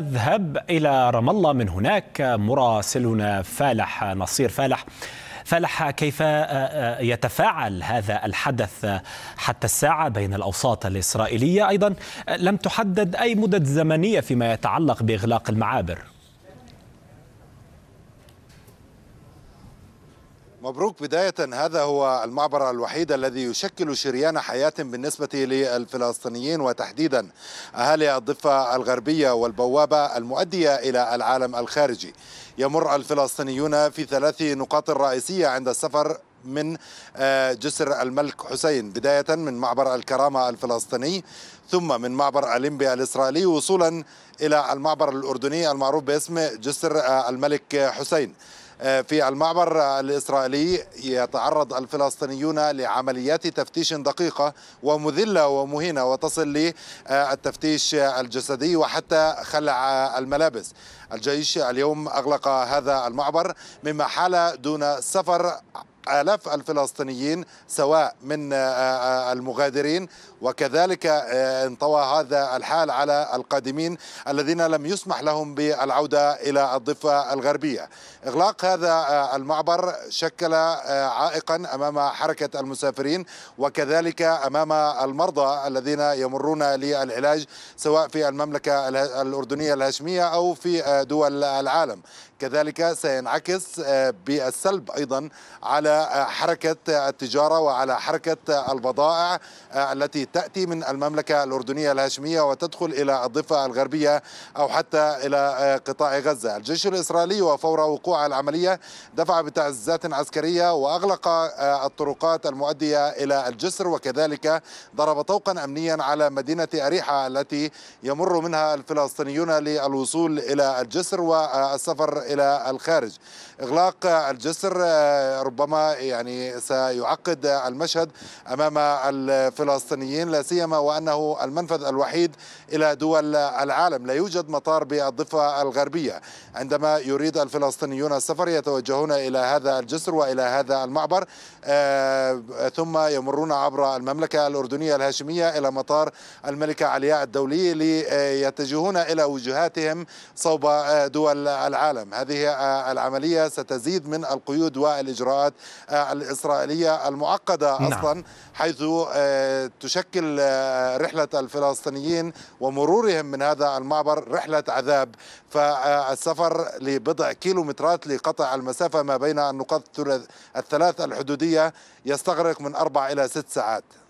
نذهب إلى رام الله من هناك مراسلنا فالح نصير فالح فالح كيف آه، آه، يتفاعل هذا الحدث حتى الساعة بين الأوساط الإسرائيلية أيضا لم تحدد أي مدة زمنية فيما يتعلق بإغلاق المعابر مبروك بداية هذا هو المعبر الوحيد الذي يشكل شريان حياة بالنسبة للفلسطينيين وتحديدا أهالي الضفة الغربية والبوابة المؤدية إلى العالم الخارجي يمر الفلسطينيون في ثلاث نقاط رئيسية عند السفر من آه، جسر الملك حسين بداية من معبر الكرامة الفلسطيني ثم من معبر أليمبيا الإسرائيلي وصولا إلى المعبر الأردني المعروف باسم جسر آه، الملك حسين في المعبر الإسرائيلي يتعرض الفلسطينيون لعمليات تفتيش دقيقة ومذلة ومهينة وتصل للتفتيش الجسدي وحتى خلع الملابس الجيش اليوم أغلق هذا المعبر مما حال دون سفر آلاف الفلسطينيين سواء من آه، آه، المغادرين وكذلك آه، انطوى هذا الحال على القادمين الذين لم يسمح لهم بالعودة إلى الضفة الغربية إغلاق هذا المعبر شكل عائقا أمام حركة المسافرين وكذلك أمام المرضى الذين يمرون للعلاج سواء في المملكة الأردنية الهاشمية أو في دول العالم كذلك سينعكس بالسلب أيضا على حركة التجارة وعلى حركة البضائع التي تأتي من المملكة الأردنية الهاشمية وتدخل إلى الضفة الغربية أو حتى إلى قطاع غزة الجيش الإسرائيلي وفور وقوع العملية دفع بتعزيزات عسكرية وأغلق الطرقات المؤدية إلى الجسر وكذلك ضرب طوقا أمنيا على مدينة أريحة التي يمر منها الفلسطينيون للوصول إلى الجسر والسفر إلى الخارج إغلاق الجسر ربما يعني سيعقد المشهد أمام الفلسطينيين لا سيما وأنه المنفذ الوحيد إلى دول العالم لا يوجد مطار بالضفة الغربية عندما يريد الفلسطينيون السفر يتوجهون إلى هذا الجسر وإلى هذا المعبر آه، ثم يمرون عبر المملكة الأردنية الهاشمية إلى مطار الملكة علياء الدولي ليتجهون إلى وجهاتهم صوب آه، دول العالم هذه آه، العملية ستزيد من القيود والإجراءات آه، الإسرائيلية المعقدة نعم. أصلا حيث آه، تشكل آه، رحلة الفلسطينيين ومرورهم من هذا المعبر رحلة عذاب فالسفر لبضع كيلومترات لقطع المسافة ما بين النقاط الثلاث الحدودية يستغرق من أربع إلى ست ساعات